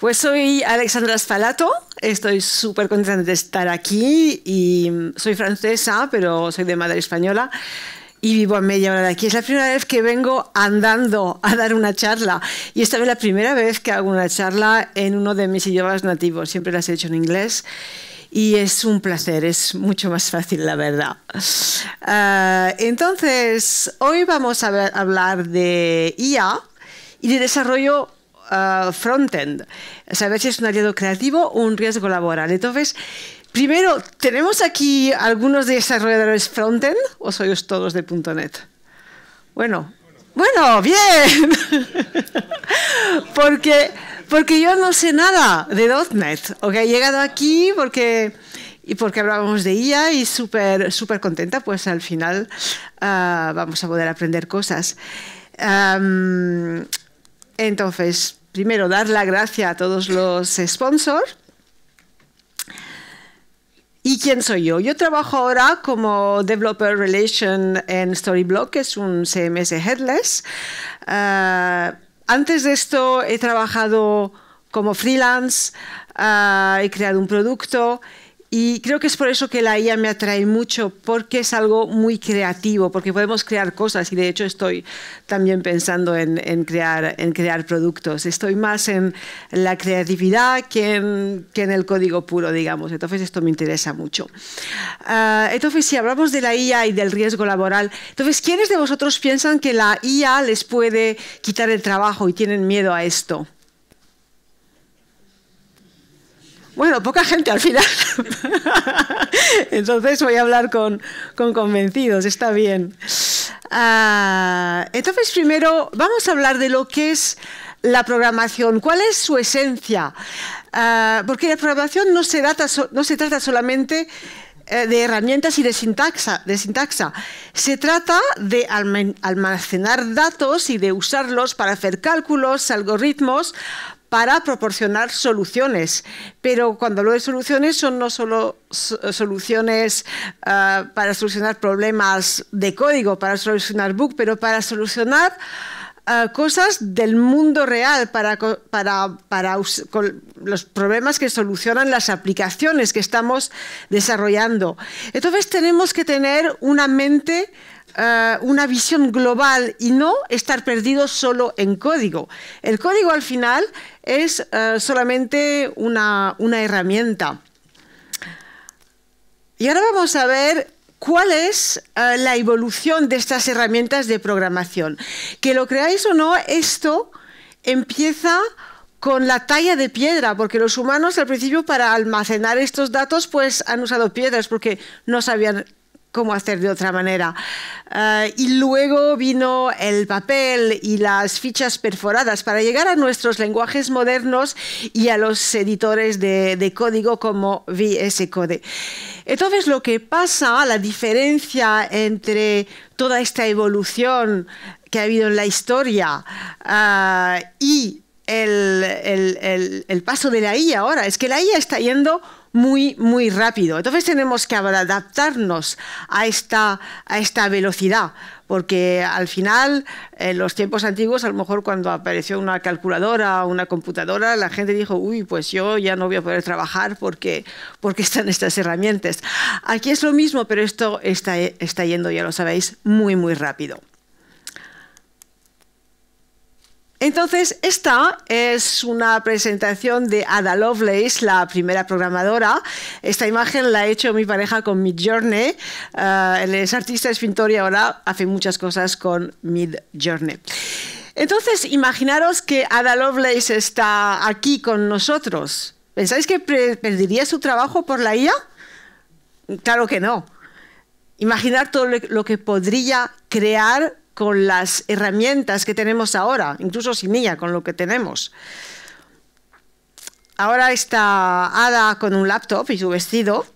Pues soy Alexandra Spalato, estoy súper contenta de estar aquí y soy francesa, pero soy de madre española y vivo a media hora de aquí. Es la primera vez que vengo andando a dar una charla y esta es la primera vez que hago una charla en uno de mis idiomas nativos, siempre las he hecho en inglés. Y es un placer, es mucho más fácil, la verdad. Ah, entonces, hoy vamos a hablar de IA y de desarrollo eh, frontend, saber si es un aliado creativo o un riesgo laboral. Entonces, primero, ¿tenemos aquí algunos desarrolladores frontend o sois todos de .NET? Bueno, bueno, bien, porque, porque yo no sé nada de .NET, okay, he llegado aquí porque y porque hablábamos de IA y súper súper contenta, pues al final eh, vamos a poder aprender cosas. Em, entonces, primero, dar la gracia a todos los sponsors. ¿Y quién soy yo? Yo trabajo ahora como Developer Relation en Storyblock, que es un CMS headless. Ah, antes de esto he trabajado como freelance, ah, he creado un producto y creo que es por eso que la IA me atrae mucho, porque es algo muy creativo, porque podemos crear cosas y de hecho estoy también pensando en, crear, en crear productos. Estoy más en la creatividad que en, el código puro, digamos. Entonces esto me interesa mucho. Ah, entonces, si hablamos de la IA y del riesgo laboral, entonces, ¿quiénes de vosotros piensan que la IA les puede quitar el trabajo y tienen miedo a esto? Bueno, poca gente al final. entonces voy a hablar con, convencidos, está bien. Ah, entonces, primero vamos a hablar de lo que es la programación, cuál es su esencia. Ah, porque la programación no se, no se trata solamente eh, de herramientas y de de sintaxa. Se trata de almacenar datos y de usarlos para hacer cálculos, algoritmos, para proporcionar soluciones. Pero cuando hablo de soluciones, son no solo eh, soluciones ah, para solucionar problemas de código, para solucionar bug, pero para solucionar ah, cosas del mundo real, para, para los problemas que solucionan las aplicaciones que estamos desarrollando. Entonces tenemos que tener una mente eh, una visión global y no estar perdido solo en código. El código al final es eh, solamente una, herramienta. Y ahora vamos a ver cuál es eh, la evolución de estas herramientas de programación. Que lo creáis o no, esto empieza con la talla de piedra, porque los humanos al principio para almacenar estos datos pues han usado piedras porque no sabían cómo hacer de otra manera. Eh, y luego vino el papel y las fichas perforadas para llegar a nuestros lenguajes modernos y a los editores de, código como VS Code. Entonces lo que pasa, la diferencia entre toda esta evolución que ha habido en la historia eh, y el, el paso de la IA ahora, es que la IA está yendo muy, muy rápido. Entonces tenemos que adaptarnos a esta, a esta velocidad porque al final, en los tiempos antiguos, a lo mejor cuando apareció una calculadora o una computadora, la gente dijo, uy, pues yo ya no voy a poder trabajar porque, porque están estas herramientas. Aquí es lo mismo, pero esto está, está yendo, ya lo sabéis, muy, muy rápido. Entonces, esta es una presentación de Ada Lovelace, la primera programadora. Esta imagen la ha hecho mi pareja con Midjourney. El eh, él es artista, es pintor y ahora hace muchas cosas con Midjourney. Entonces, imaginaros que Ada Lovelace está aquí con nosotros. ¿Pensáis que perdería su trabajo por la IA? Claro que no. Imaginar todo lo que podría crear con las herramientas que tenemos ahora, incluso sin ella, con lo que tenemos. Ahora está Ada con un laptop y su vestido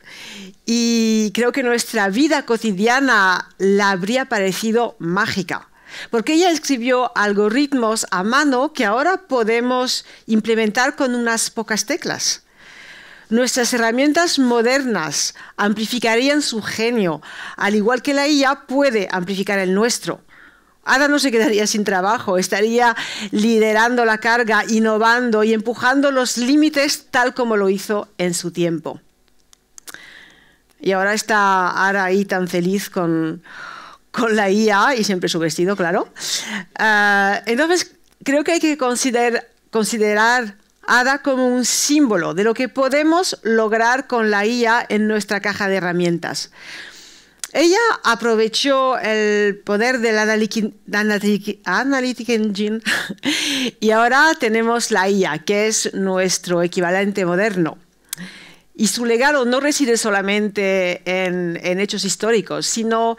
y creo que nuestra vida cotidiana la habría parecido mágica, porque ella escribió algoritmos a mano que ahora podemos implementar con unas pocas teclas. Nuestras herramientas modernas amplificarían su genio, al igual que la IA puede amplificar el nuestro. Ada no se quedaría sin trabajo, estaría liderando la carga, innovando y empujando los límites tal como lo hizo en su tiempo. Y ahora está Ada ahí tan feliz con, la IA y siempre su vestido, claro. Eh, entonces, creo que hay que considerar Ada como un símbolo de lo que podemos lograr con la IA en nuestra caja de herramientas. Ella aprovechó el poder del Analytic Engine y ahora tenemos la IA, que es nuestro equivalente moderno. Y su legado no reside solamente en, en hechos históricos, sino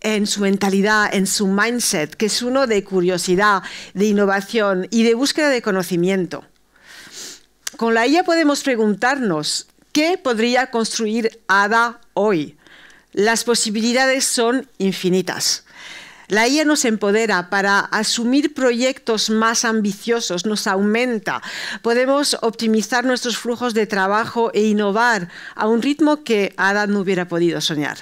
en su mentalidad, en su mindset, que es uno de curiosidad, de innovación y de búsqueda de conocimiento. Con la IA podemos preguntarnos, ¿qué podría construir Ada hoy? Las posibilidades son infinitas. La IA nos empodera para asumir proyectos más ambiciosos, nos aumenta. Podemos optimizar nuestros flujos de trabajo e innovar a un ritmo que Ada no hubiera podido soñar.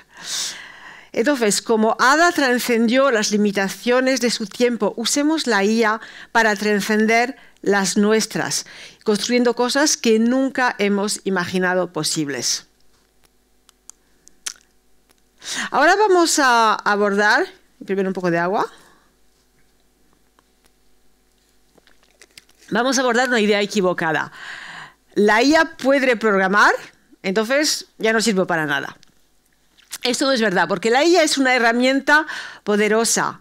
Entonces, como Ada trascendió las limitaciones de su tiempo, usemos la IA para trascender las nuestras, construyendo cosas que nunca hemos imaginado posibles. Ahora vamos a abordar primero un poco de agua. Vamos a abordar una idea equivocada. La IA puede programar, entonces ya no sirve para nada. Esto no es verdad, porque la IA es una herramienta poderosa,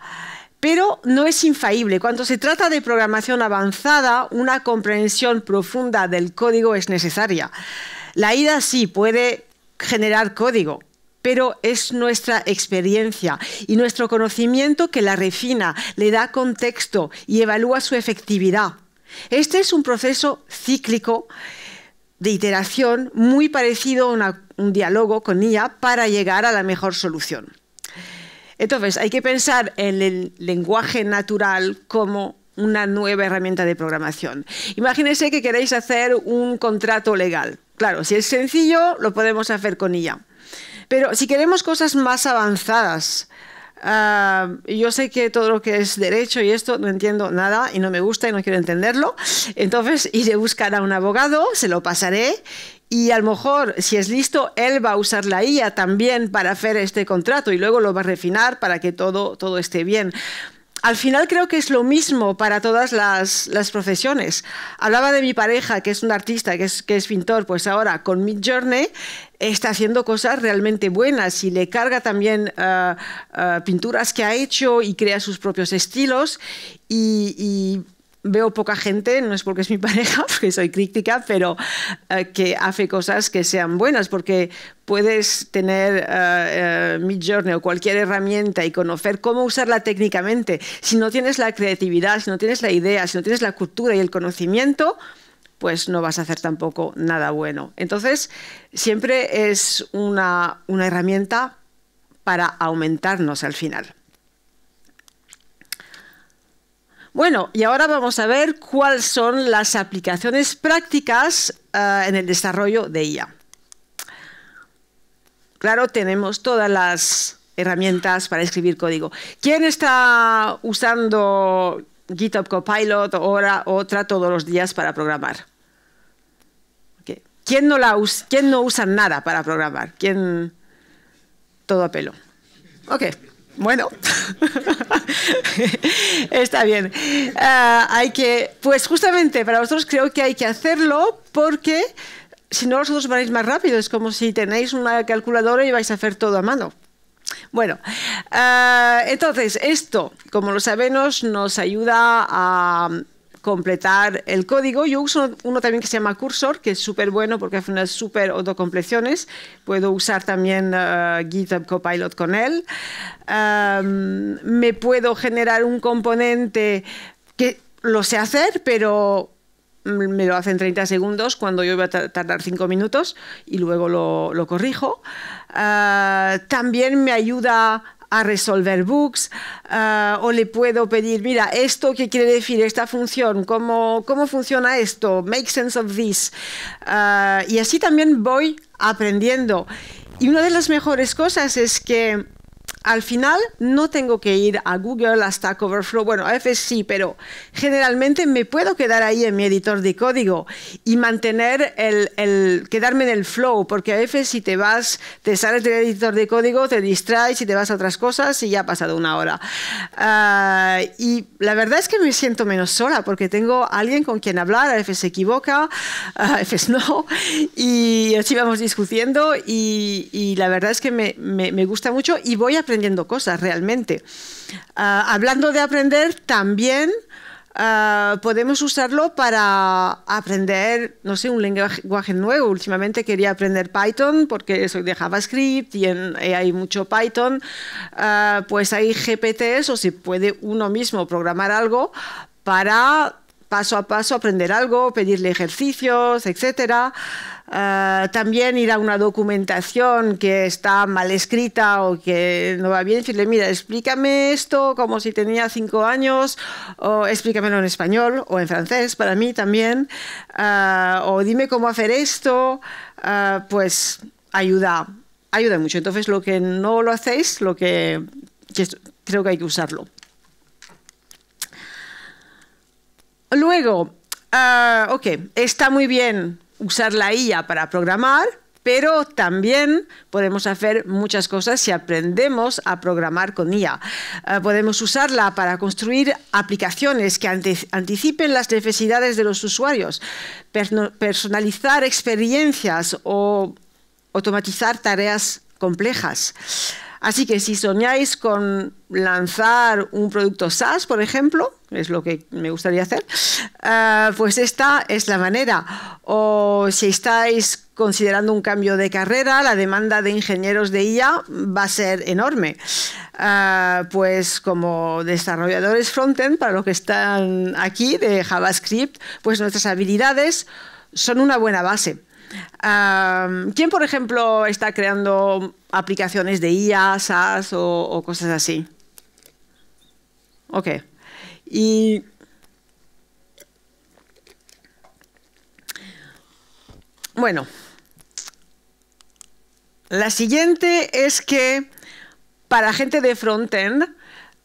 pero no es infalible. Cuando se trata de programación avanzada, una comprensión profunda del código es necesaria. La IA sí puede generar código, pero es nuestra experiencia y nuestro conocimiento que la refina, le da contexto y evalúa su efectividad. Este es un proceso cíclico de iteración muy parecido a un diálogo con IA para llegar a la mejor solución. Entonces, hay que pensar en el lenguaje natural como una nueva herramienta de programación. Imagínense que queréis hacer un contrato legal. Claro, si es sencillo, lo podemos hacer con IA. Pero si queremos cosas más avanzadas, ah, yo sé que todo lo que es derecho y esto no entiendo nada y no me gusta y no quiero entenderlo. Entonces iré a buscar a un abogado, se lo pasaré y a lo mejor, si es listo, él va a usar la IA también para hacer este contrato y luego lo va a refinar para que todo, todo esté bien al final creo que es lo mismo para todas las, profesiones. Hablaba de mi pareja, que es un artista, que es, que es pintor, pues ahora con Mid Journey está haciendo cosas realmente buenas y le carga también eh, eh, pinturas que ha hecho y crea sus propios estilos y veo poca gente, no es porque es mi pareja, porque soy crítica, pero eh, que hace cosas que sean buenas, porque puedes tener uh, Journey o cualquier herramienta y conocer cómo usarla técnicamente. Si no tienes la creatividad, si no tienes la idea, si no tienes la cultura y el conocimiento, pues no vas a hacer tampoco nada bueno. Entonces, siempre es una herramienta para aumentarnos al final. Bueno, y ahora vamos a ver cuáles son las aplicaciones prácticas eh, en el desarrollo de IA. Claro, tenemos todas las herramientas para escribir código. ¿Quién está usando GitHub Copilot o otra todos los días para programar? ¿Quién, no la ¿Quién no usa nada para programar? ¿Quién todo a pelo? Bueno, está bien. Ah, hay que, pues justamente para vosotros creo que hay que hacerlo porque si no vosotros vais más rápido. Es como si tenéis una calculadora y vais a hacer todo a mano. Bueno, ah, entonces esto, como lo sabemos, nos ayuda a completar el código. Yo uso uno también que se llama Cursor, que es súper bueno porque hace unas súper autocompleciones. Puedo usar también eh, GitHub Copilot con él. me puedo generar un componente que lo sé hacer, pero me lo hace en 30 segundos cuando yo iba a tardar 5 minutos y luego lo, corrijo. Ah, también me ayuda a resolver bugs ah, o le puedo pedir, mira, esto ¿qué quiere decir esta función, cómo, cómo funciona esto, make sense of this. Ah, y así también voy aprendiendo. Y una de las mejores cosas es que al final no tengo que ir a Google, hasta Stack Overflow, bueno, a veces sí, pero generalmente me puedo quedar ahí en mi editor de código y mantener el, quedarme en el flow, porque a veces si te vas, te sales del editor de código, te distraes y te vas a otras cosas y ya ha pasado una hora. Ah, y la verdad es que me siento menos sola porque tengo alguien con quien hablar, a veces se equivoca, a veces no, y así vamos discutiendo y, la verdad es que me gusta mucho y voy a aprendiendo cosas realmente. Ah, hablando de aprender, también ah, podemos usarlo para aprender, no sé, un lenguaje nuevo. Últimamente quería aprender Python porque soy de JavaScript y, eh, hay mucho Python. Ah, pues hay GPTs o si puede uno mismo programar algo para paso a paso aprender algo, pedirle ejercicios, etcétera. Ah, también ir a una documentación que está mal escrita o que no va bien, decirle, mira, explícame esto como si tenía cinco años, o explícamelo en español o en francés para mí también, ah, o dime cómo hacer esto, ah, pues ayuda, ayuda mucho. Entonces, lo que no lo hacéis, lo que creo que hay que usarlo. Luego, ok, está muy bien usar la IA para programar, pero también podemos hacer muchas cosas si aprendemos a programar con IA. Eh, podemos usarla para construir aplicaciones que anticipen las necesidades de los usuarios, personalizar experiencias o automatizar tareas complejas. Así que si soñáis con lanzar un producto SaaS, por ejemplo, es lo que me gustaría hacer, ah, pues esta es la manera. O si estáis considerando un cambio de carrera, la demanda de ingenieros de IA va a ser enorme. Ah, pues como desarrolladores frontend, para los que están aquí de JavaScript, pues nuestras habilidades son una buena base. Ah, ¿Quién, por ejemplo, está creando aplicaciones de IA, SaaS o, o cosas así? Ok. Y bueno, la siguiente es que para gente de frontend,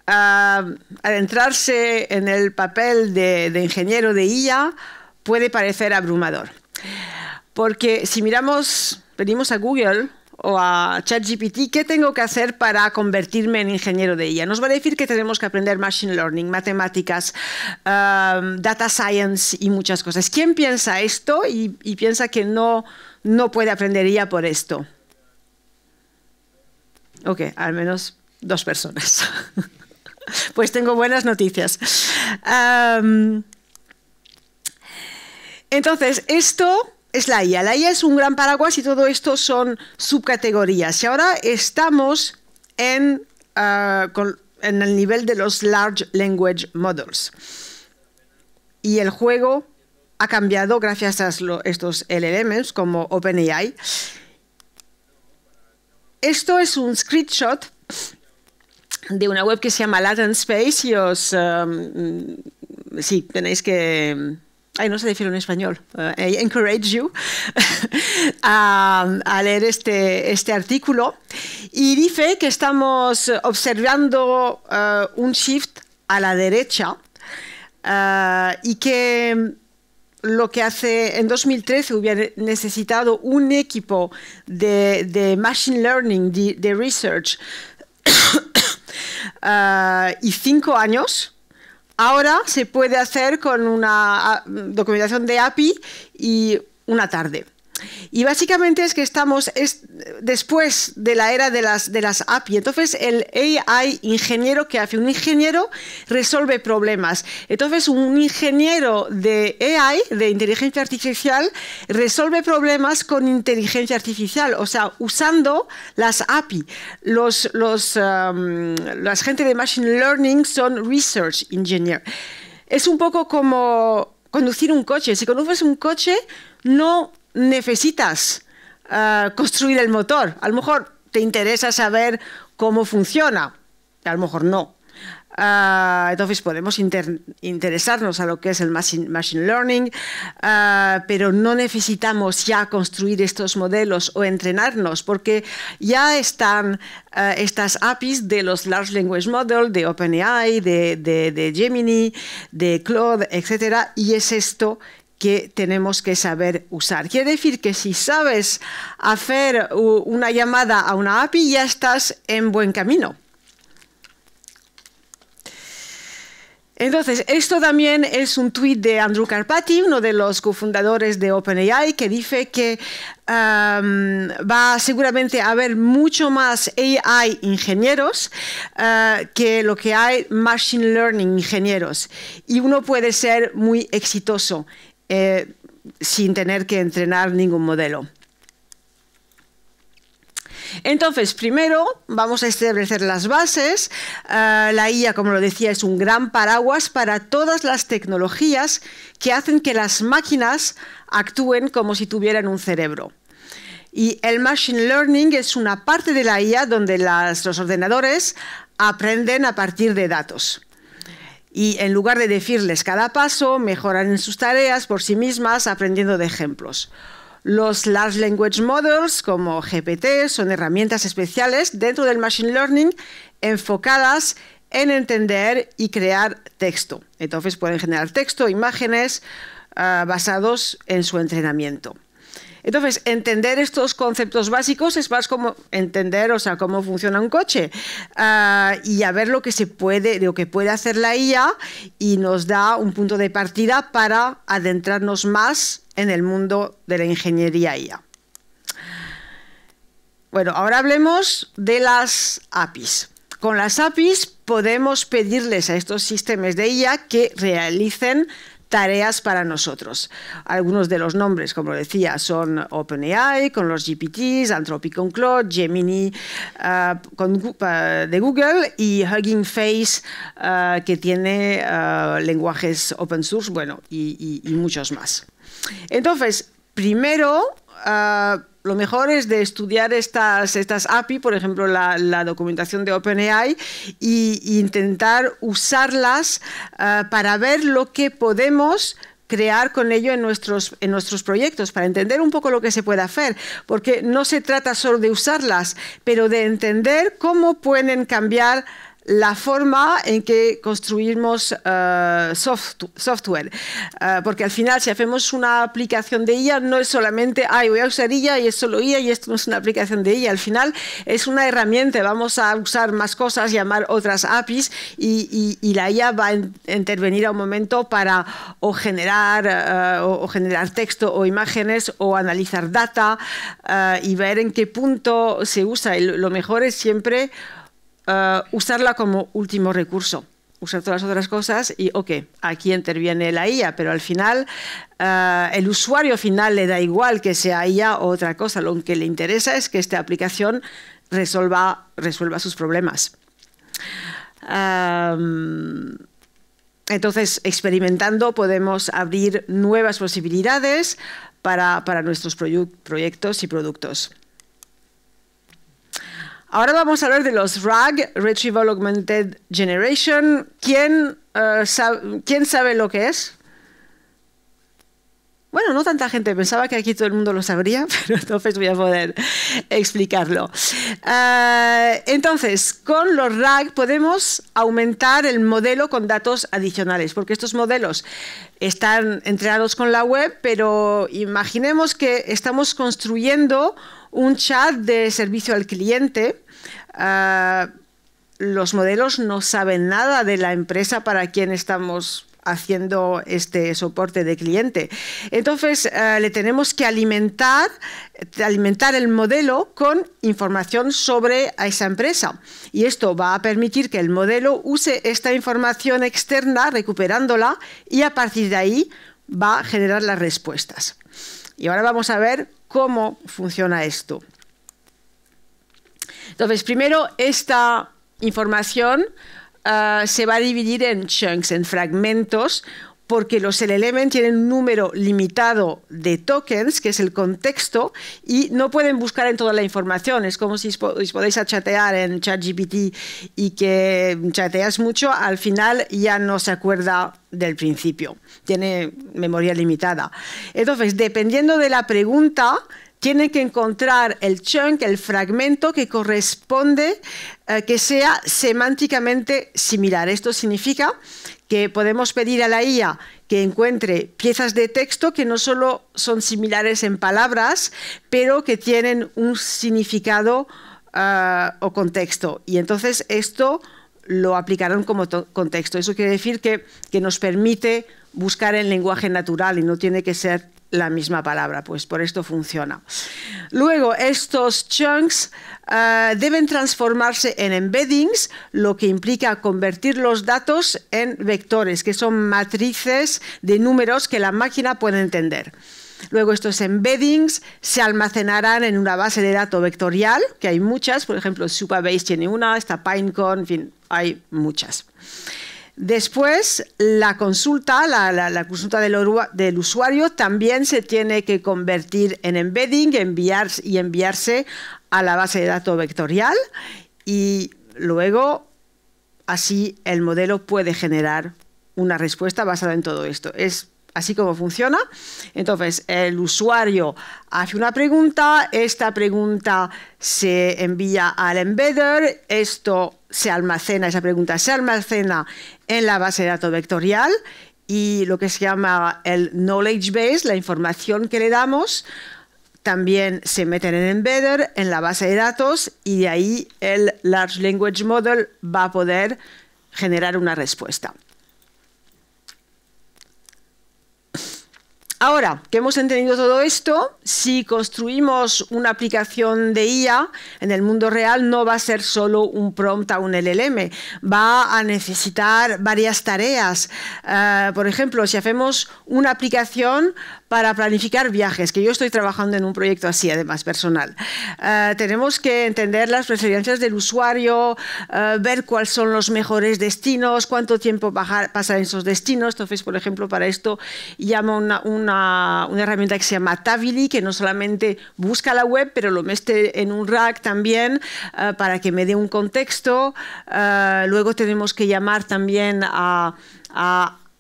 adentrarse ah, en el papel de, de ingeniero de IA puede parecer abrumador. Porque si miramos, venimos a Google o a ChatGPT, ¿qué tengo que hacer para convertirme en ingeniero de ella? Nos va a decir que tenemos que aprender Machine Learning, matemáticas, um, Data Science y muchas cosas. ¿Quién piensa esto y, piensa que no, no puede aprender ella por esto? Ok, al menos dos personas. pues tengo buenas noticias. Um, entonces, esto es la IA. La IA es un gran paraguas y todo esto son subcategorías. Y ahora estamos ah, en, el nivel de los Large Language Models. Y el juego ha cambiado gracias a estos LLMs como OpenAI. Esto es un screenshot de una web que se llama Latin Space y os... Ah, mm, sí, tenéis que ay, no se decirlo en español, eh, I encourage you um, a, leer este, este, artículo y dice que estamos observando eh, un shift a la derecha eh, y que lo que hace en 2013 hubiera necesitado un equipo de, Machine Learning, de Research, y cinco años Ahora se puede hacer con una ah, documentación de API y una tarde. Y básicamente es que estamos después de la era de las, de las API. Entonces, el AI ingeniero que hace un ingeniero resuelve problemas. Entonces, un ingeniero de AI, de inteligencia artificial, resuelve problemas con inteligencia artificial, o sea, usando las API. Los, los, um, la gente de Machine Learning son Research Engineer. Es un poco como conducir un coche. Si conduces un coche, no necesitas ah, construir el motor. A lo mejor te interesa saber cómo funciona, a lo mejor no. Ah, entonces podemos interesarnos a lo que es el machine, learning, ah, pero no necesitamos ya construir estos modelos o entrenarnos porque ya están estas APIs de los Large Language Model, de OpenAI, de, Gemini, de Cloud, etc. Y es esto que tenemos que saber usar. Quiere decir que si sabes hacer una llamada a una API, ya estás en buen camino. Entonces, esto también es un tuit de Andrew Carpati, uno de los cofundadores de OpenAI, que dice que um, va seguramente a haber mucho más AI ingenieros uh, que lo que hay Machine Learning ingenieros. Y uno puede ser muy exitoso eh, sin tener que entrenar ningún modelo. Entonces, primero vamos a establecer las bases. Ah, la IA, como lo decía, es un gran paraguas para todas las tecnologías que hacen que las máquinas actúen como si tuvieran un cerebro. Y el Machine Learning es una parte de la IA donde los ordenadores aprenden a partir de datos y en lugar de decirles cada paso, mejoran en sus tareas por sí mismas aprendiendo de ejemplos. Los Large Language Models como GPT son herramientas especiales dentro del Machine Learning enfocadas en entender y crear texto. Entonces pueden generar texto, imágenes ah, basados en su entrenamiento. Entonces, entender estos conceptos básicos es más como entender, o sea, cómo funciona un coche ah, y a ver lo que se puede, lo que puede hacer la IA y nos da un punto de partida para adentrarnos más en el mundo de la ingeniería IA. Bueno, ahora hablemos de las APIs. Con las APIs podemos pedirles a estos sistemas de IA que realicen tareas para nosotros. Algunos de los nombres, como decía, son OpenAI, con los GPTs, Anthropic ah, con Claude, Gemini con, de Google y Hugging Face, ah, que tiene ah, lenguajes open source, bueno, y, muchos más. Entonces, primero, lo mejor es de estudiar estas, estas API, por ejemplo, la, documentación de OpenAI, e intentar usarlas ah, para ver lo que podemos crear con ello en nuestros, en nuestros proyectos, para entender un poco lo que se puede hacer, porque no se trata solo de usarlas, pero de entender cómo pueden cambiar la forma en que construimos eh, software. Eh, porque al final, si hacemos una aplicación de IA, no es solamente, ay, voy a usar IA y es solo IA y esto no es una aplicación de IA. Al final es una herramienta, vamos a usar más cosas, llamar otras APIs y, la IA va a intervenir a un momento para o generar, eh, o, generar texto o imágenes o analizar data y ver en qué punto se usa. lo mejor es siempre eh, usarla como último recurso usar todas las otras cosas y, ok, aquí interviene la IA, pero al final eh, el usuario final le da igual que sea IA o otra cosa, lo que le interesa es que esta aplicación resuelva, sus problemas. Em, entonces, experimentando podemos abrir nuevas posibilidades para nuestros proyectos y productos. Ahora vamos a hablar de los RAG, Retrieval Augmented Generation. Eh, ¿Quién, sabe, lo que es? Bueno, no tanta gente, pensaba que aquí todo el mundo lo sabría, pero entonces voy a poder explicarlo. Eh, entonces, con los RAG podemos aumentar el modelo con datos adicionales, porque estos modelos están entrenados con la web, pero imaginemos que estamos construyendo un chat de servicio al cliente Ah, los modelos no saben nada de la empresa para quien estamos haciendo este soporte de cliente. Entonces, ah, le tenemos que alimentar, alimentar el modelo con información sobre esa empresa. Y esto va a permitir que el modelo use esta información externa, recuperándola, y a partir de ahí va a generar las respuestas. Y ahora vamos a ver cómo funciona esto. Entonces, primero, esta información ah, se va a dividir en chunks, en fragmentos, porque los LLM tienen un número limitado de tokens, que es el contexto, y no pueden buscar en toda la información. Es como si os podéis chatear en ChatGPT y que chateas mucho, al final ya no se acuerda del principio. Tiene memoria limitada. Entonces, dependiendo de la pregunta, tienen que encontrar el chunk, el fragmento que corresponde, eh, que sea semánticamente similar. Esto significa que podemos pedir a la IA que encuentre piezas de texto que no solo son similares en palabras, pero que tienen un significado eh, o contexto. Y entonces esto lo aplicaron como contexto. Eso quiere decir que, que nos permite buscar el lenguaje natural y no tiene que ser la misma palabra, pues por esto funciona. Luego, estos chunks eh, deben transformarse en embeddings, lo que implica convertir los datos en vectores, que son matrices de números que la máquina puede entender. Luego estos embeddings se almacenarán en una base de datos vectorial, que hay muchas, por ejemplo, Supabase tiene una, está Pinecone, en fin, hay muchas. Después, la consulta, la, consulta del, del, usuario también se tiene que convertir en embedding enviar, y enviarse a la base de datos vectorial y luego así el modelo puede generar una respuesta basada en todo esto. Es así como funciona. Entonces, el usuario hace una pregunta, esta pregunta se envía al embedder, esto se almacena, esa pregunta se almacena en la base de datos vectorial y lo que se llama el knowledge base, la información que le damos, también se mete en el embedder, en la base de datos, y de ahí el Large Language Model va a poder generar una respuesta. Ahora que hemos entendido todo esto, si construimos una aplicación de IA en el mundo real, no va a ser solo un prompt a un LLM, va a necesitar varias tareas. Eh, por ejemplo, si hacemos una aplicación para planificar viajes, que yo estoy trabajando en un proyecto así, además personal. Eh, tenemos que entender las preferencias del usuario, eh, ver cuáles son los mejores destinos, cuánto tiempo pasar en esos destinos. Entonces, por ejemplo, para esto llamo una, herramienta que se llama Tavili, que no solamente busca la web, pero lo mete en un rack también eh, para que me dé un contexto. Eh, luego tenemos que llamar también a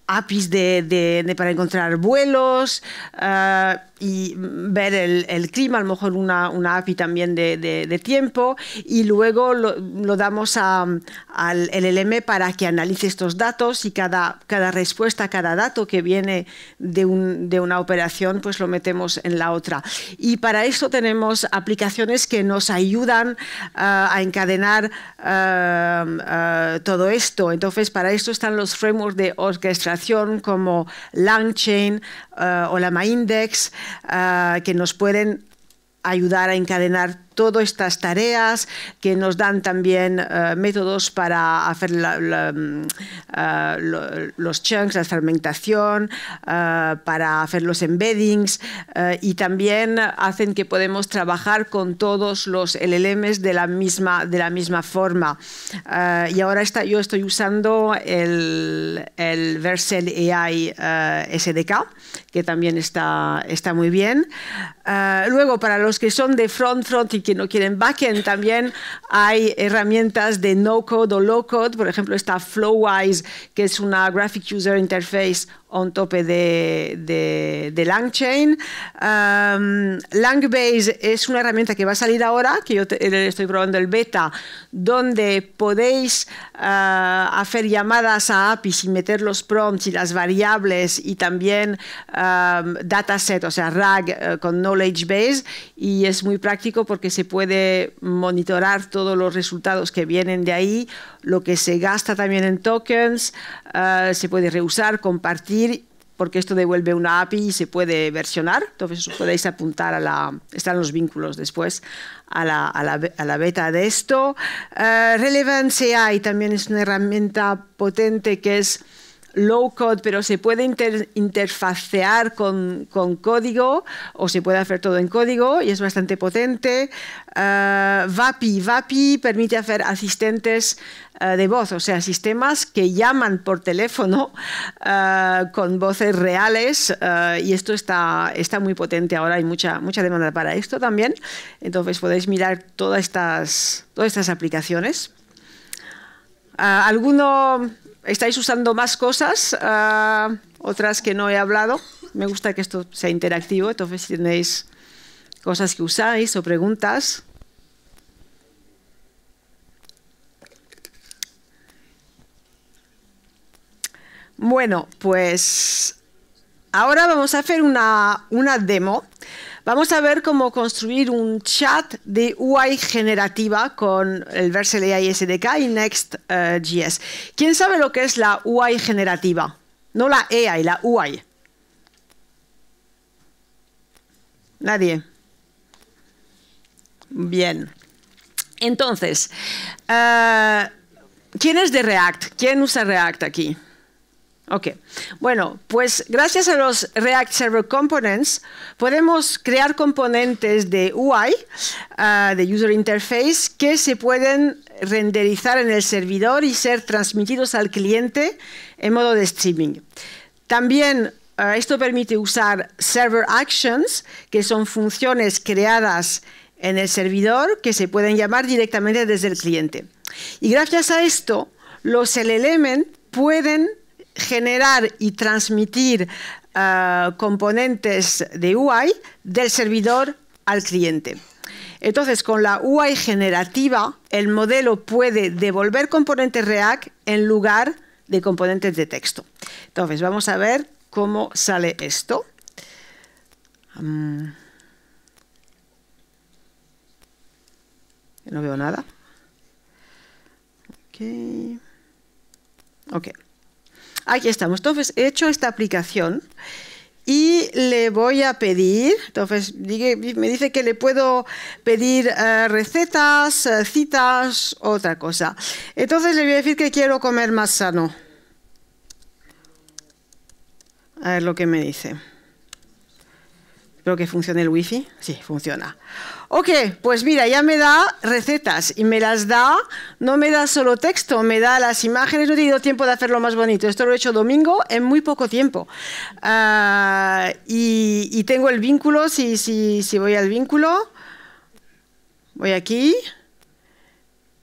APIs de, para encontrar vuelos ah, y ver el, clima, a lo mejor una, API también de, tiempo, y luego lo, damos al lm para que analice estos datos y cada, cada respuesta, cada dato que viene de, una operación, pues lo metemos en la otra. Y para eso tenemos aplicaciones que nos ayudan ah, a encadenar ah, todo esto. Entonces, para esto están los frameworks de orquestación como LangChain eh, o la Index, eh, que nos pueden ayudar a encadenar todas estas tareas que nos dan también eh, métodos para hacer mm, eh, los chunks, la fermentación, eh, para hacer los embeddings y también hacen que podemos trabajar con todos los LLMs de la misma, de la misma forma. y ahora está, yo estoy usando el, el AI SDK, que también está, está muy bien. luego, para los que son de front, front y que no quieren backend. También hay herramientas de no code o low code. Por ejemplo, está Flowwise, que es una Graphic User Interface un tope de, de, de LangChain. Langbase es una herramienta que va a salir ahora, que yo estoy probando el beta, donde podéis ah, hacer llamadas a APIs y meter los prompts y las variables y también dataset, o sea, RAG eh, con knowledge base. Y es muy práctico porque se puede monitorar todos los resultados que vienen de ahí, lo que se gasta también en tokens, ah, se puede reusar, compartir porque esto devuelve una API y se puede versionar. Entonces podéis apuntar a la, están los vínculos después, a la, beta de esto. Eh, Relevance AI también es una herramienta potente que es low code, pero se puede interfacear con, código o se puede hacer todo en código y es bastante potente. Ah, VAPI. VAPI permite hacer asistentes ah, de voz, o sea, sistemas que llaman por teléfono ah, con voces reales y esto está, está muy potente ahora, hay mucha, mucha demanda para esto también. Entonces podéis mirar todas estas, todas estas aplicaciones. ¿Alguno ¿Estáis usando más cosas? Ah, otras que no he hablado. Me gusta que esto sea interactivo, entonces si tenéis cosas que usáis o preguntas. Bueno, pues ahora vamos a hacer una, una demo Vamos a ver cómo construir un chat de UI generativa con el Vercel AI SDK y Next.js. Eh, ¿Quién sabe lo que es la UI generativa? No la AI, la UI. Nadie. Bien. Entonces, eh, ¿quién es de React? ¿Quién usa React aquí? Ok, bueno, pues gracias a los React Server Components podemos crear componentes de UI, ah, de User Interface, que se pueden renderizar en el servidor y ser transmitidos al cliente en modo de streaming. También ah, esto permite usar Server Actions, que son funciones creadas en el servidor que se pueden llamar directamente desde el cliente. Y gracias a esto, los LLM pueden generar y transmitir eh, componentes de UI del servidor al cliente. Entonces, con la UI generativa, el modelo puede devolver componentes React en lugar de componentes de texto. Entonces, vamos a ver cómo sale esto. Mm. no veo nada. Ok. Ok. Aquí estamos. Entonces, he hecho esta aplicación y le voy a pedir, entonces me dice que le puedo pedir eh, recetas, eh, citas, otra cosa. Entonces le voy a decir que quiero comer más sano. A ver lo que me dice. Creo que funciona el wifi. Sí, funciona. Ok, pues mira, ya me da recetas y me las da, no me da solo texto, me da las imágenes, no he tenido tiempo de hacerlo más bonito, esto lo he hecho domingo en muy poco tiempo. Ah, y, tengo el vínculo, si, si, si voy al vínculo, voy aquí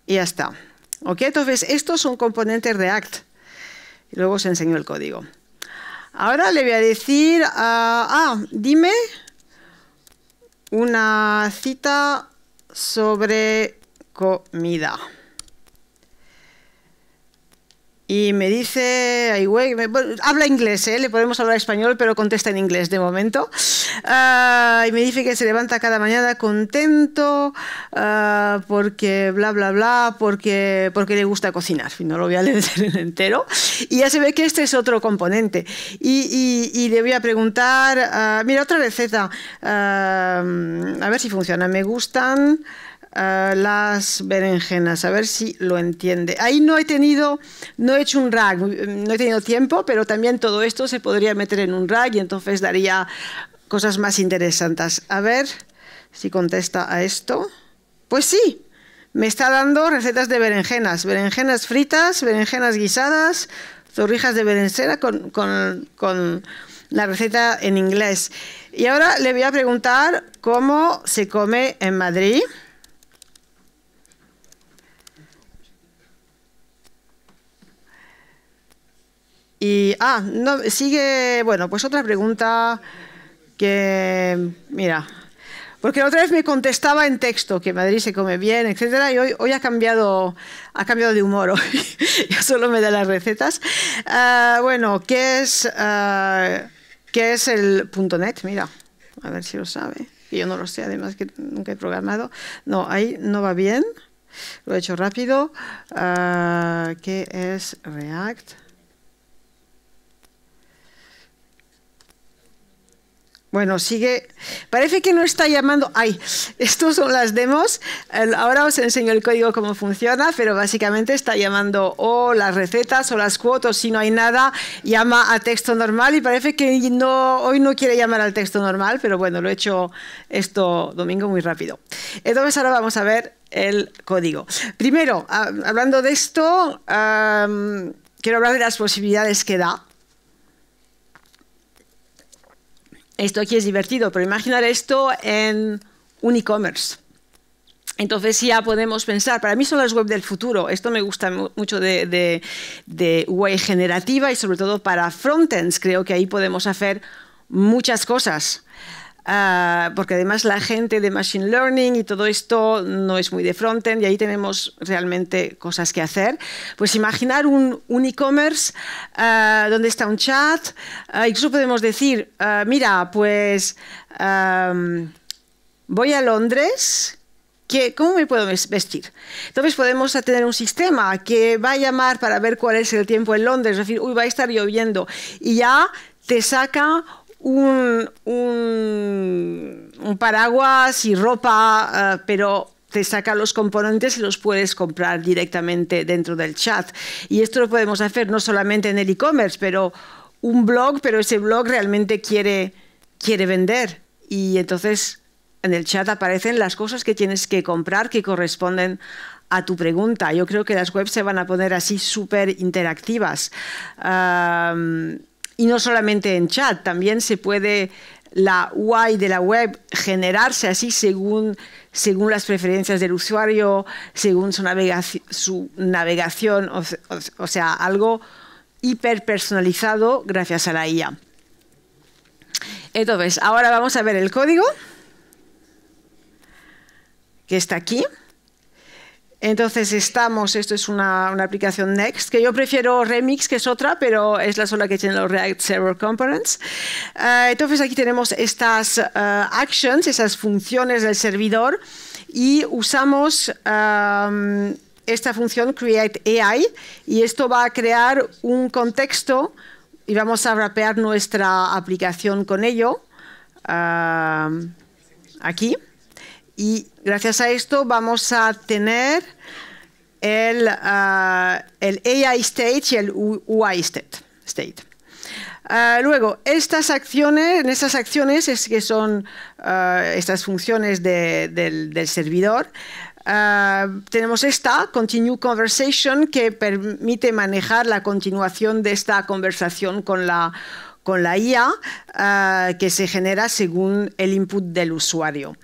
y ya está. Ok, entonces estos son componentes de Act. luego os enseño el código. Ahora le voy a decir, ah, dime una cita sobre comida. Y me dice, habla inglés, ¿eh? le podemos hablar español, pero contesta en inglés de momento. Ah, y me dice que se levanta cada mañana contento ah, porque bla, bla, bla, porque, porque le gusta cocinar. No lo voy a leer entero. Y ya se ve que este es otro componente. Y, le voy a preguntar, ah, mira, otra receta, a ver si funciona. Me gustan las berenjenas, a ver si lo entiende. Ahí no he tenido, no he hecho un rag, no he tenido tiempo, pero también todo esto se podría meter en un rag y entonces daría cosas más interesantes. A ver si contesta a esto. Pues sí, me está dando recetas de berenjenas, berenjenas fritas, berenjenas guisadas, zorrijas de berenjena con la receta en inglés. Y ahora le voy a preguntar cómo se come en Madrid. Y, ah, no, sigue, bueno, pues otra pregunta que, mira, porque la otra vez me contestaba en texto que Madrid se come bien, etcétera, y hoy, ha, cambiado, ha cambiado de humor, hoy. ya solo me da las recetas. Ah, bueno, ¿qué es, ah, ¿qué es el punto .net? Mira, a ver si lo sabe, yo no lo sé, además que nunca he programado. No, ahí no va bien, lo he hecho rápido. Ah, ¿Qué es React? Bueno, sigue. Parece que no está llamando. Ay, estos son las demos. Ahora os enseño el código cómo funciona, pero básicamente está llamando o las recetas o las cuotas. Si no hay nada, llama a texto normal y parece que no, hoy no quiere llamar al texto normal, pero bueno, lo he hecho esto domingo muy rápido. Entonces ahora vamos a ver el código. Primero, hablando de esto, quiero hablar de las posibilidades que da. esto aquí es divertido, pero imaginar esto en un e-commerce. Entonces ya podemos pensar, para mí son las web del futuro, esto me gusta mucho de, de web generativa y sobre todo para frontends, creo que ahí podemos hacer muchas cosas. Ah, porque además la gente de Machine Learning y todo esto no es muy de frontend y ahí tenemos realmente cosas que hacer. Pues imaginar un, e-commerce ah, donde está un chat, ah, incluso podemos decir, mira, pues voy a Londres. ¿Cómo me puedo vestir? Entonces podemos tener un sistema que va a llamar para ver cuál es el tiempo en Londres, es decir, uy, va a estar lloviendo, y ya te saca un, paraguas y ropa, eh, pero te saca los componentes y los puedes comprar directamente dentro del chat. Y esto lo podemos hacer no solamente en el e-commerce, pero un blog, pero ese blog realmente quiere, quiere vender. Y entonces en el chat aparecen las cosas que tienes que comprar que corresponden a tu pregunta. Yo creo que las webs se van a poner así súper interactivas. Y no solamente en chat, también se puede la UI de la web generarse así según, según las preferencias del usuario, según su, navegación, su navegación o, sea, algo hiperpersonalizado gracias a la IA. Entonces, ahora vamos a ver el código que está aquí. Entonces estamos, esto es una, aplicación Next, que yo prefiero Remix, que es otra, pero es la sola que tiene los React Server Components. Eh, entonces aquí tenemos estas eh, actions, esas funciones del servidor, y usamos eh, esta función Create AI, y esto va a crear un contexto y vamos a rapear nuestra aplicación con ello, aquí. Y Gracias a esto vamos a tener el, AI ah, state y el UI state. Ah, luego, estas acciones, en estas acciones es que son ah, estas funciones del, servidor, tenemos esta, Continue Conversation, que permite manejar la continuación de esta conversación con la con la IA eh, que se genera según el input del usuario.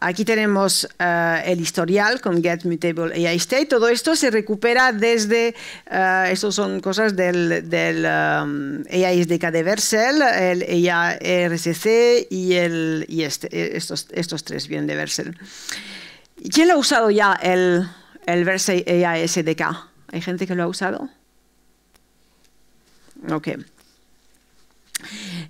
Aquí tenemos eh, el historial con Get Mutable AI State. Todo esto se recupera desde, eh, estos son cosas del, AISDK de Versel, el AI y, el, este, estos, estos tres vienen de Versel. ¿Quién lo ha usado ya el, el Versel ¿Hay gente que lo ha usado? Ok.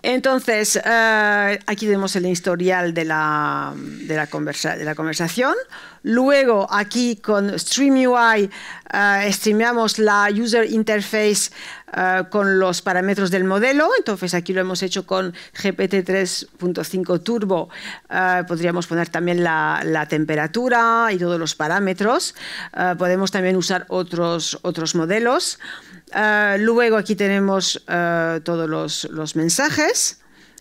Entonces, eh, aquí vemos el historial de la, de la, conversación. Luego, aquí con StreamUI UI eh, streameamos la user interface Ah, con los parámetros del modelo. Entonces aquí lo hemos hecho con GPT 3.5 Turbo. Ah, podríamos poner también la, temperatura y todos los parámetros. Ah, podemos también usar otros, otros modelos. luego aquí tenemos todos los, mensajes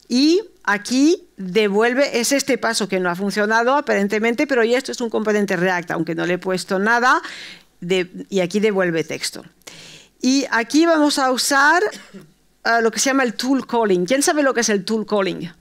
y aquí devuelve, es este paso que no ha funcionado aparentemente, pero ya esto es un componente React, aunque no le he puesto nada, y aquí devuelve texto. Y aquí vamos a usar eh, lo que se llama el tool calling. ¿Quién sabe lo que es el tool calling?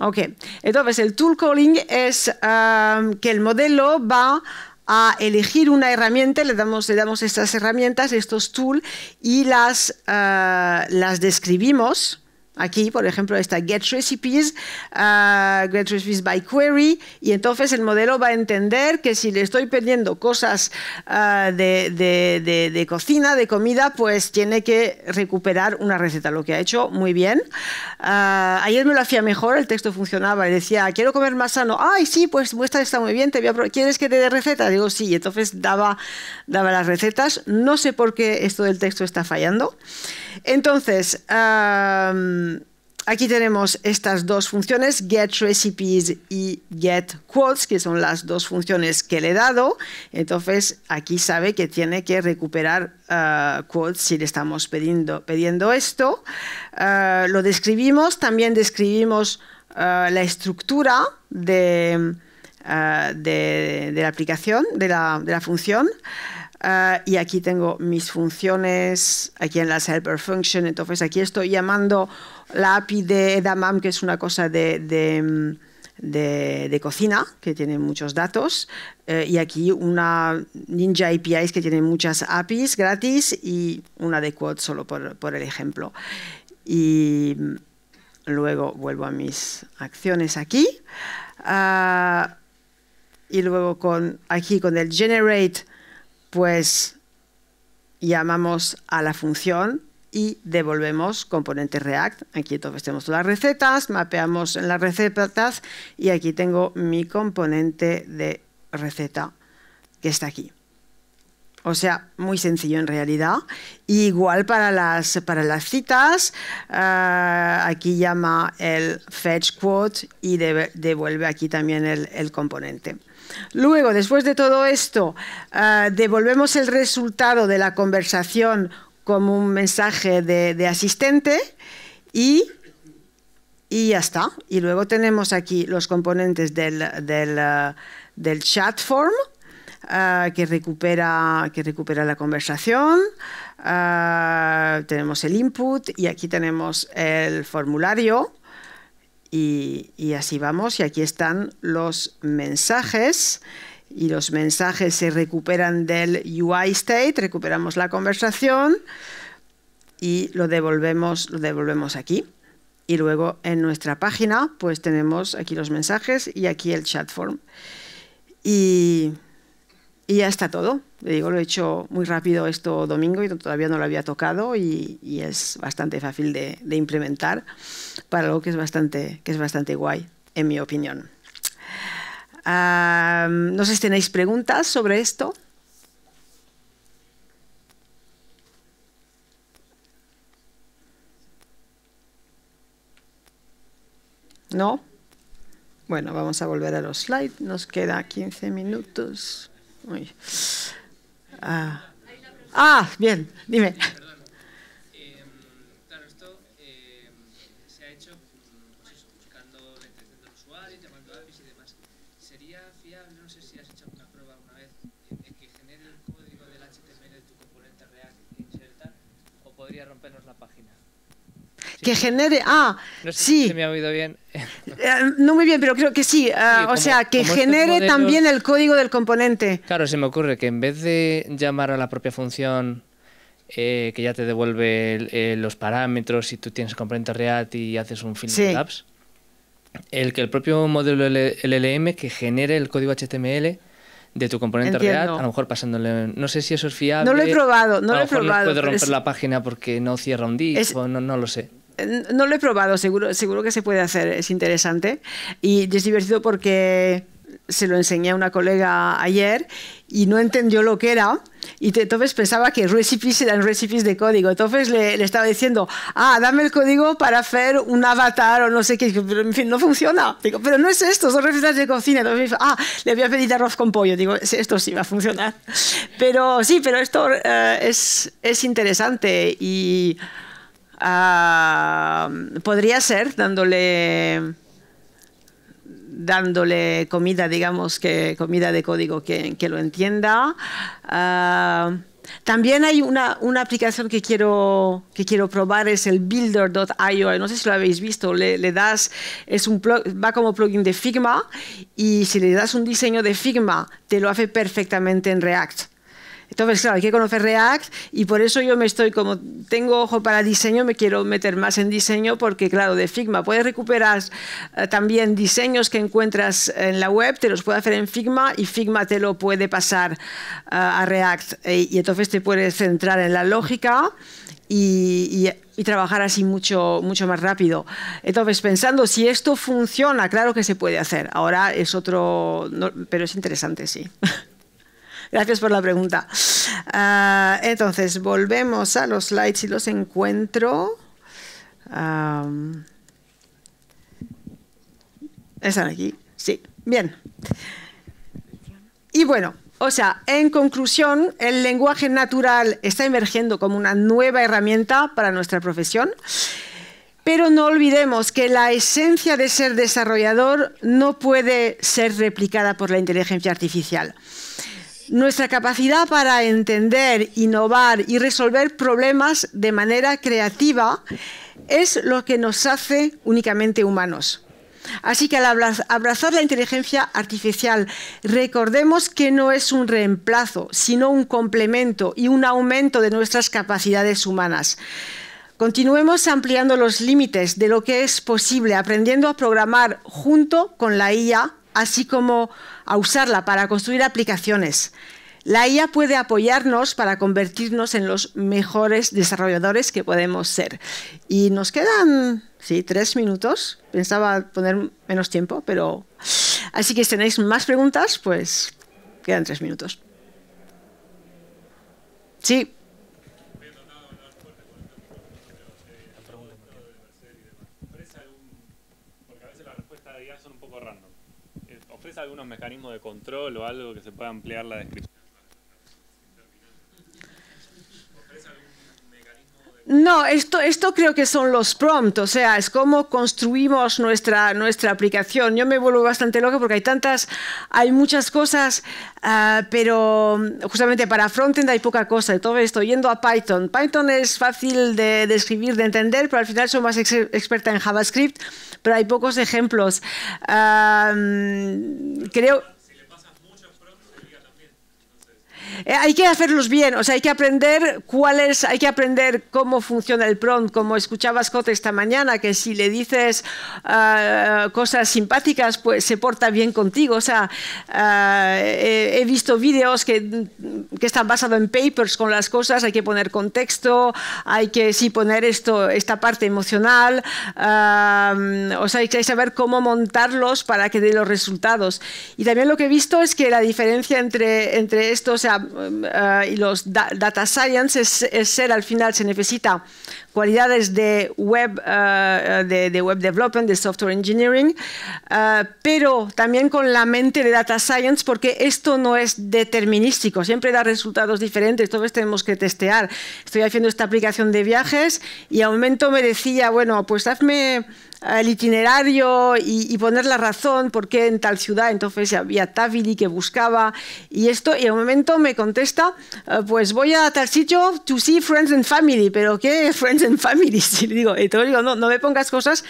Ok, entonces el tool calling es eh, que el modelo va a elegir una herramienta, le damos, le damos estas herramientas, estos tools, y las, eh, las describimos Aquí, por ejemplo, está Get Recipes, ah, Get Recipes by Query, y entonces el modelo va a entender que si le estoy pidiendo cosas ah, de, cocina, de comida, pues tiene que recuperar una receta, lo que ha hecho muy bien. Ah, ayer me lo hacía mejor, el texto funcionaba, y decía, quiero comer más sano. Ay, sí, pues muestra está muy bien, te ¿quieres que te dé receta Digo, sí, entonces daba, daba las recetas. No sé por qué esto del texto está fallando. Entonces, aquí tenemos estas dos funciones, getRecipes y getQuotes, que son las dos funciones que le he dado. Entonces, aquí sabe que tiene que recuperar ah, quotes si le estamos pidiendo, esto. Ah, lo describimos, también describimos ah, la estructura de, la aplicación, de la función. Ah, y aquí tengo mis funciones, aquí en las helper function, entonces aquí estoy llamando la API de Edamam, que es una cosa de, cocina, que tiene muchos datos, eh, y aquí una Ninja APIs que tiene muchas APIs gratis y una de quote solo por, el ejemplo. Y luego vuelvo a mis acciones aquí. Ah, y luego con, aquí con el generate pues llamamos a la función y devolvemos componente React. Aquí entonces tenemos las recetas, mapeamos en las recetas y aquí tengo mi componente de receta que está aquí. O sea, muy sencillo en realidad. igual para las, citas, ah, aquí llama el fetch quote y devuelve aquí también el componente. Luego, después de todo esto, ah, devolvemos el resultado de la conversación como un mensaje de, asistente y, y, ya está. Y luego tenemos aquí los componentes del, ah, chat form. Ah, que recupera la conversación, tenemos el input y aquí tenemos el formulario y, así vamos, y aquí están los mensajes. Y los mensajes se recuperan del UI state, recuperamos la conversación y lo devolvemos, lo devolvemos aquí. Y luego en nuestra página, pues tenemos aquí los mensajes y aquí el chat form. Y y ya está todo. Le digo, lo he hecho muy rápido esto domingo y todavía no lo había tocado y, es bastante fácil de, implementar para algo que es bastante, que es bastante guay, en mi opinión. Ah, no sé si tenéis preguntas sobre esto. ¿No? Bueno, vamos a volver a los slides. Nos queda 15 minutos. Ah. ah, bien, dime. Em, claro, esto em, se ha hecho pues buscando la intención del usuario y te avis y demás. ¿Sería fiable, no sé si has hecho alguna prueba alguna vez, de que genere el código del HTML de tu componente real y e inserta o podría rompernos la página? que genere. Ah, no sé sí. Si me ha oído bien. Eh, no muy bien, pero creo que sí. Ah, o sea, que este genere también el código del componente. Claro, se me ocurre que en vez de llamar a la propia función eh, que ya te devuelve eh, los parámetros y tú tienes componente React y haces un fin apps, el que el propio modelo LLM que genere el código HTML de tu componente React, a lo mejor pasándole. No sé si eso es fiable. No lo he probado, no a lo, he probado. No puede romper la página porque no cierra un disco, no, no, lo sé no lo he probado, seguro, seguro que se puede hacer, es interesante. Y es divertido porque se lo enseñé a una colega ayer y no entendió lo que era. Y entonces pensaba que recipes eran recipes de código. Entonces le, estaba diciendo, ah, dame el código para hacer un avatar o no sé qué. Pero en fin, no funciona. Digo, pero no es esto, son recetas de cocina. Entonces ah, le voy a pedir arroz con pollo. Digo, esto sí va a funcionar. Pero sí, pero esto eh, es, es interesante y. Ah, podría ser dándole dándole comida, digamos que comida de código que, lo entienda. Ah, también hay una, aplicación que quiero, que quiero probar, es el builder.io. No sé si lo habéis visto, le, das, es un va como plugin de Figma y si le das un diseño de Figma, te lo hace perfectamente en React. Entonces, claro, hay que conocer React y por eso yo me estoy, como tengo ojo para diseño, me quiero meter más en diseño porque, claro, de Figma puedes recuperar eh, también diseños que encuentras en la web, te los puede hacer en Figma y Figma te lo puede pasar eh, a React eh, y entonces te puedes centrar en la lógica. Y, trabajar así mucho, mucho más rápido. Entonces, pensando si esto funciona, claro que se puede hacer. Ahora es otro, pero es interesante, sí. Gracias por la pregunta. Ah, entonces, volvemos a los slides y los encuentro. ¿Están aquí? Sí. Bien. Y bueno, o sea, en conclusión, el lenguaje natural está emergiendo como una nueva herramienta para nuestra profesión. Pero no olvidemos que la esencia de ser desarrollador no puede ser replicada por la inteligencia artificial. Nuestra capacidad para entender, innovar y resolver problemas de manera creativa es lo que nos hace únicamente humanos. Así que al abrazar la inteligencia artificial, recordemos que no es un reemplazo, sino un complemento y un aumento de nuestras capacidades humanas. Continuemos ampliando los límites de lo que es posible, aprendiendo a programar junto con la IA así como a usarla para construir aplicaciones. La IA puede apoyarnos para convertirnos en los mejores desarrolladores que podemos ser. Y nos quedan, sí, tres minutos. Pensaba poner menos tiempo, pero... Así que si tenéis más preguntas, pues quedan tres minutos. Sí. mecanismo de control o algo que se pueda ampliar la descripción? No, esto, esto creo que son los prompts, o sea, es cómo construimos nuestra, nuestra aplicación. Yo me vuelvo bastante loca porque hay tantas, hay muchas cosas, ah, pero mm, justamente para frontend hay poca cosa. y Todo esto, yendo a Python. Python es fácil de, describir, de entender, pero al final soy más experta en JavaScript pero hay pocos ejemplos. creo eh, hay que hacerlos bien, o sea, hay que aprender cuál hay que aprender cómo funciona el prompt, como escuchaba Scott esta mañana, que si le dices ah, cosas simpáticas, pues se porta bien contigo. O sea, ah, he, visto vídeos que, que, están basados en papers con las cosas, hay que poner contexto, hay que sí poner esto, esta parte emocional, ah, o sea, hay que saber cómo montarlos para que dé los resultados. Y también lo que he visto es que la diferencia entre, entre esto, o sea, eh, y los data science es, ser al final se necesita cualidades de web, eh, de, web development, de software engineering, eh, pero también con la mente de data science porque esto no es determinístico, siempre da resultados diferentes, todos tenemos que testear. Estoy haciendo esta aplicación de viajes y a un momento me decía, bueno, pues hazme el itinerario y, poner la razón por qué en tal ciudad entonces había Tavili que buscaba y esto y un momento me contesta ah, pues voy a tal sitio to see friends and family pero qué friends and family si le digo eh, digo no no me pongas cosas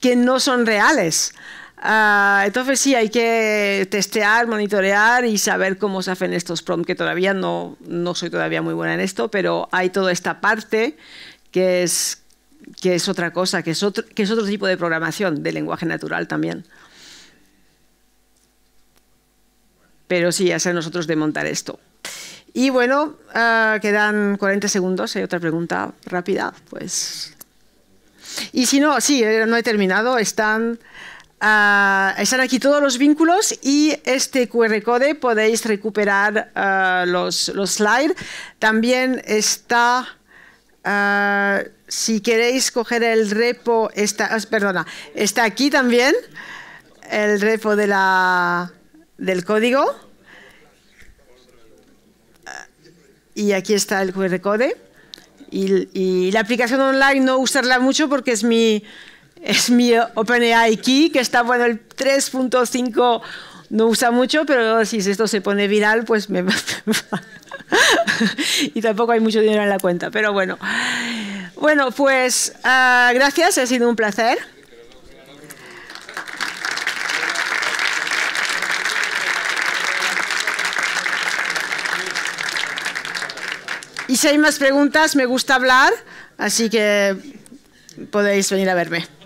que no son reales ah, entonces sí, hay que testear, monitorear y saber cómo se hacen estos prompts, que todavía no, no soy todavía muy buena en esto, pero hay toda esta parte que es, que es otra cosa, que es otro, que es otro tipo de programación de lenguaje natural también. Pero sí, ya ser nosotros de montar esto. Y bueno, ah, quedan 40 segundos. Hay ¿eh? otra pregunta rápida, pues. Y si no, sí, eh, no he terminado. Están, ah, están aquí todos los vínculos y este QR code podéis recuperar ah, los, los slides. También está si queréis coger el repo, está, ah, perdona, está aquí también el repo de la, del código. Ah, y aquí está el QR code. Y, la aplicación online no usarla mucho porque es mi, es mi OpenAI Key, que está, bueno, el 3.5 no usa mucho, pero si esto se pone viral, pues me... y tampoco hay mucho dinero en la cuenta, pero bueno. Bueno, pues ah, gracias, ha sido un placer. Y si hay más preguntas, me gusta hablar, así que podéis venir a verme.